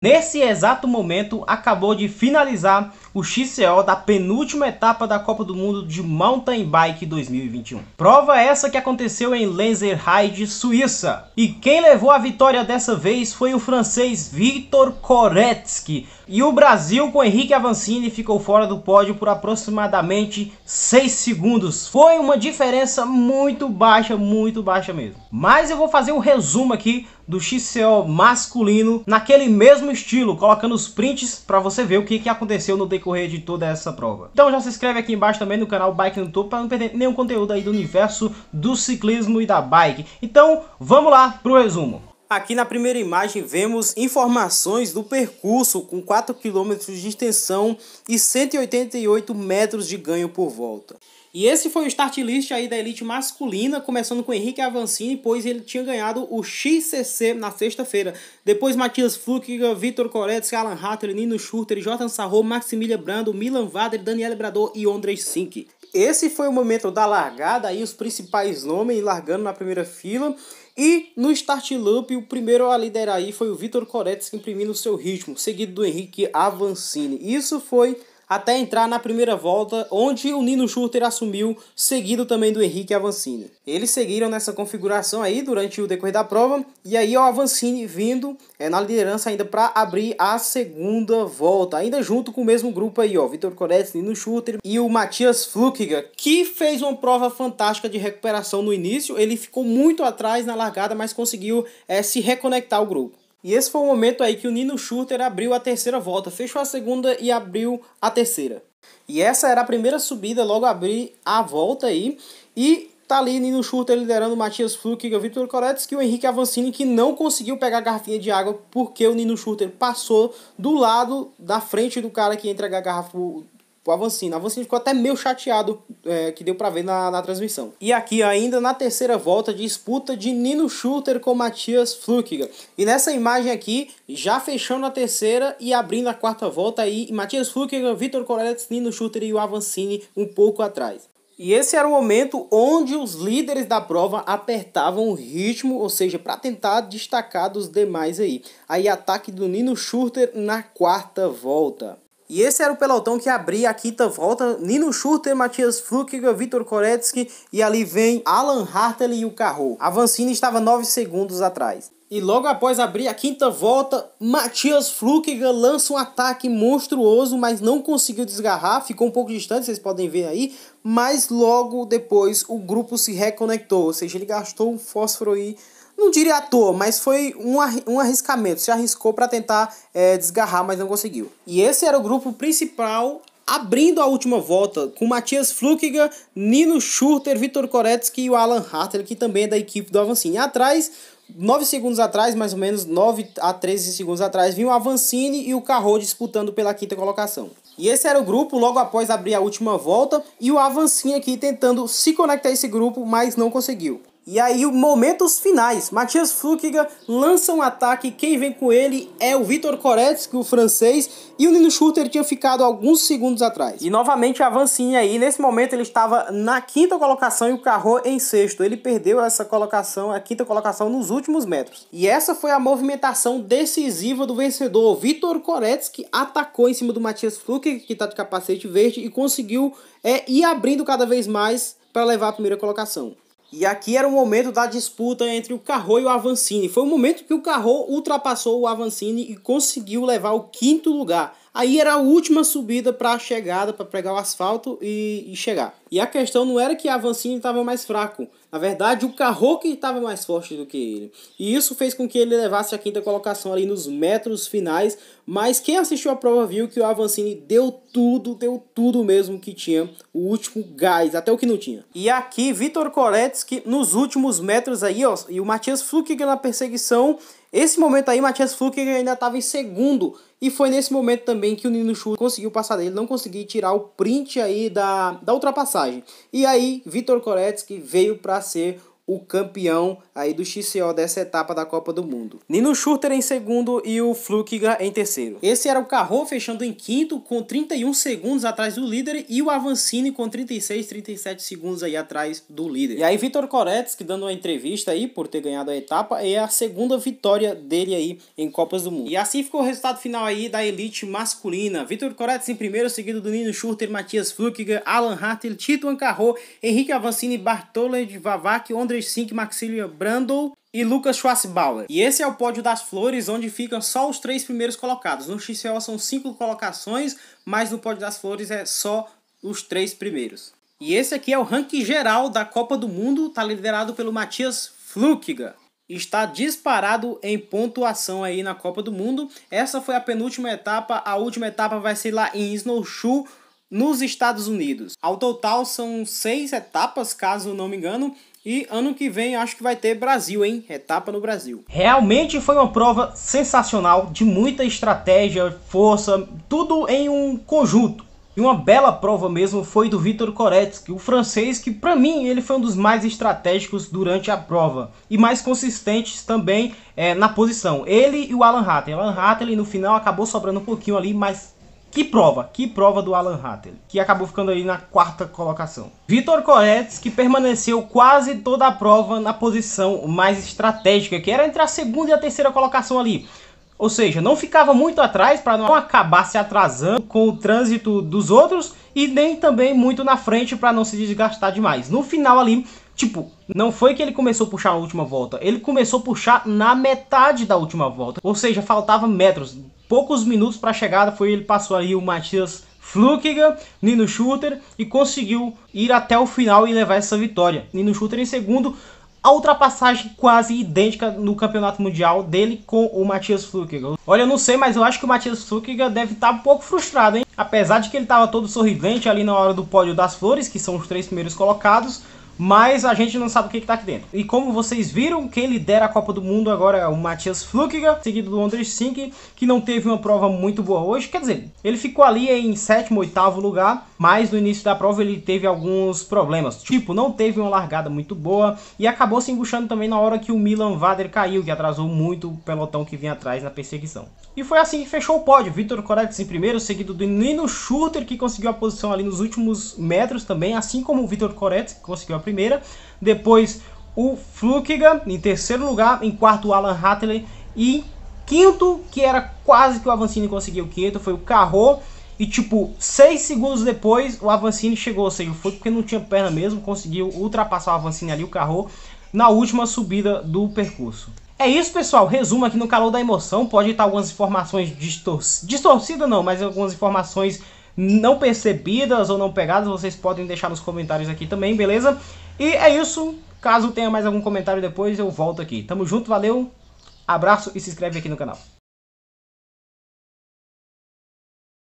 nesse exato momento acabou de finalizar o XCO da penúltima etapa da Copa do Mundo de Mountain Bike 2021. Prova essa que aconteceu em Lenzerheide, Suíça. E quem levou a vitória dessa vez foi o francês Victor Koretsky. E o Brasil com Henrique Avancini ficou fora do pódio por aproximadamente 6 segundos. Foi uma diferença muito baixa, muito baixa mesmo. Mas eu vou fazer um resumo aqui do XCO masculino naquele mesmo estilo, colocando os prints para você ver o que, que aconteceu no decorrer decorrer de toda essa prova. Então já se inscreve aqui embaixo também no canal Bike no Topo para não perder nenhum conteúdo aí do universo do ciclismo e da bike. Então vamos lá pro resumo. Aqui na primeira imagem vemos informações do percurso com 4 km de extensão e 188 metros de ganho por volta. E esse foi o start list aí da elite masculina, começando com Henrique Avancini, pois ele tinha ganhado o XCC na sexta-feira. Depois Matias Fluck Vitor Koretski, Alan Hatter, Nino Schurter, Jordan Sarro, Maximilian Brando, Milan Vader, Daniel Brador e Andrei Sink. Esse foi o momento da largada, aí os principais nomes largando na primeira fila. E no start lamp, o primeiro a liderar aí foi o Vitor Coretti que imprimindo o seu ritmo, seguido do Henrique Avancini. Isso foi até entrar na primeira volta, onde o Nino Schurter assumiu, seguido também do Henrique Avancini. Eles seguiram nessa configuração aí durante o decorrer da prova, e aí é o Avancini vindo é, na liderança ainda para abrir a segunda volta, ainda junto com o mesmo grupo aí, ó, Vitor Coretti, Nino Schurter e o Matias Flukiger, que fez uma prova fantástica de recuperação no início, ele ficou muito atrás na largada, mas conseguiu é, se reconectar ao grupo. E esse foi o momento aí que o Nino Schurter abriu a terceira volta, fechou a segunda e abriu a terceira. E essa era a primeira subida, logo abri a volta aí. E tá ali Nino Schurter liderando Matias Fluck, o Vitor Koretski e o Henrique Avancini, que não conseguiu pegar a garrafinha de água porque o Nino Schurter passou do lado da frente do cara que entrega a garrafa o tipo, Avancini. O Avancini ficou até meio chateado, é, que deu para ver na, na transmissão. E aqui ainda na terceira volta, disputa de Nino Schulter com Matias Flukiger. E nessa imagem aqui, já fechando a terceira e abrindo a quarta volta aí, Matias Flukiger, Vitor Corelli, Nino Schulter e o Avancini um pouco atrás. E esse era o momento onde os líderes da prova apertavam o ritmo, ou seja, para tentar destacar dos demais aí. Aí ataque do Nino Schurter na quarta volta. E esse era o pelotão que abria a quinta volta. Nino Schurter, Matias Frukiger, Vitor Koretsky e ali vem Alan Hartley e o Carro. A Vancini estava 9 segundos atrás. E logo após abrir a quinta volta, Matias Flukiger lança um ataque monstruoso, mas não conseguiu desgarrar, ficou um pouco distante, vocês podem ver aí. Mas logo depois o grupo se reconectou, ou seja, ele gastou um fósforo aí não diria à toa, mas foi um, um arriscamento. Se arriscou para tentar é, desgarrar, mas não conseguiu. E esse era o grupo principal abrindo a última volta com Matias Flukiger, Nino Schurter, Vitor Koretsky e o Alan Harter, que também é da equipe do Avancini. Atrás, 9 segundos atrás, mais ou menos 9 a 13 segundos atrás, vinha o Avancini e o Carro disputando pela quinta colocação. E esse era o grupo logo após abrir a última volta e o Avancini aqui tentando se conectar a esse grupo, mas não conseguiu. E aí, momentos finais. Matias Flukiga lança um ataque. Quem vem com ele é o Vitor Koretsky, o francês. E o Nino Schurter tinha ficado alguns segundos atrás. E novamente avancinha aí. Nesse momento ele estava na quinta colocação e o Carro em sexto. Ele perdeu essa colocação, a quinta colocação, nos últimos metros. E essa foi a movimentação decisiva do vencedor. Vitor Koretsky atacou em cima do Matias Flukiga, que está de capacete verde, e conseguiu é, ir abrindo cada vez mais para levar a primeira colocação. E aqui era o momento da disputa entre o Carro e o Avancini. Foi o momento que o Carro ultrapassou o Avancini e conseguiu levar o quinto lugar. Aí era a última subida para a chegada, para pegar o asfalto e, e, chegar. E a questão não era que a Avancini estava mais fraco, na verdade, o carro que estava mais forte do que ele. E isso fez com que ele levasse a quinta colocação ali nos metros finais. Mas quem assistiu a prova viu que o Avancini deu tudo, deu tudo mesmo que tinha. O último gás, até o que não tinha. E aqui, Vitor Koretski nos últimos metros aí, ó. E o Matias Flukiger na perseguição. Esse momento aí, Matias Fluker ainda estava em segundo. E foi nesse momento também que o Nino Chu conseguiu passar dele, não conseguiu tirar o print aí da, da ultrapassagem. E aí, Vitor Koretsky veio para ser o campeão aí do XCO dessa etapa da Copa do Mundo. Nino Schurter em segundo e o Flukiger em terceiro. Esse era o Carro fechando em quinto com 31 segundos atrás do líder e o Avancini com 36, 37 segundos aí atrás do líder. E aí Vitor que dando uma entrevista aí por ter ganhado a etapa é a segunda vitória dele aí em Copas do Mundo. E assim ficou o resultado final aí da elite masculina. Vitor Koretski em primeiro, seguido do Nino Schurter, Matias Flukiger, Alan Hartel, Tito Ancarro, Henrique Avancini, Bartolet, Vavac, André Brothers, Sink Maximilian e Lucas Schwarzbauer. E esse é o pódio das flores, onde ficam só os três primeiros colocados. No XCO são cinco colocações, mas no pódio das flores é só os três primeiros. E esse aqui é o ranking geral da Copa do Mundo, está liderado pelo Matias Flukiga. Está disparado em pontuação aí na Copa do Mundo. Essa foi a penúltima etapa, a última etapa vai ser lá em Snowshoe, nos Estados Unidos. Ao total são seis etapas, caso não me engano, e ano que vem acho que vai ter Brasil, hein? Etapa no Brasil. Realmente foi uma prova sensacional, de muita estratégia, força, tudo em um conjunto. E uma bela prova mesmo foi do Vitor Koretsky, o francês que para mim ele foi um dos mais estratégicos durante a prova e mais consistentes também é, na posição. Ele e o Alan Hatter. Alan Hatter no final acabou sobrando um pouquinho ali, mas que prova, que prova do Alan Hatter, que acabou ficando aí na quarta colocação. Vitor Coretes, que permaneceu quase toda a prova na posição mais estratégica, que era entre a segunda e a terceira colocação ali. Ou seja, não ficava muito atrás para não acabar se atrasando com o trânsito dos outros e nem também muito na frente para não se desgastar demais. No final ali, Tipo, não foi que ele começou a puxar na última volta, ele começou a puxar na metade da última volta. Ou seja, faltava metros, poucos minutos para a chegada foi ele passou ali o Matias Flukiga, Nino Schurter e conseguiu ir até o final e levar essa vitória. Nino Schurter em segundo, a ultrapassagem quase idêntica no campeonato mundial dele com o Matias Flukiga. Olha, eu não sei, mas eu acho que o Matias Flukiga deve estar tá um pouco frustrado, hein? Apesar de que ele estava todo sorridente ali na hora do pódio das flores, que são os três primeiros colocados, mas a gente não sabe o que, que tá aqui dentro. E como vocês viram, quem lidera a Copa do Mundo agora é o Matthias Flukiger, seguido do Andrés Sink, que não teve uma prova muito boa hoje. Quer dizer, ele ficou ali em sétimo, oitavo lugar, mas no início da prova ele teve alguns problemas. Tipo, não teve uma largada muito boa e acabou se embuchando também na hora que o Milan Vader caiu, que atrasou muito o pelotão que vinha atrás na perseguição. E foi assim que fechou o pódio. Vitor Coretti em primeiro, seguido do Nino Schurter, que conseguiu a posição ali nos últimos metros também, assim como o Vitor Coretti, que conseguiu a primeira. Depois o Flukiga em terceiro lugar. Em quarto, o Alan Hatley. E quinto, que era quase que o Avancini conseguiu o quinto, foi o Carro. E tipo, seis segundos depois, o Avancini chegou. Ou seja, foi porque não tinha perna mesmo, conseguiu ultrapassar o Avancini ali, o Carro, na última subida do percurso. É isso, pessoal. Resumo aqui no calor da emoção. Pode estar algumas informações distor distorcidas, não, mas algumas informações não percebidas ou não pegadas, vocês podem deixar nos comentários aqui também, beleza? E é isso. Caso tenha mais algum comentário depois, eu volto aqui. Tamo junto, valeu, abraço e se inscreve aqui no canal.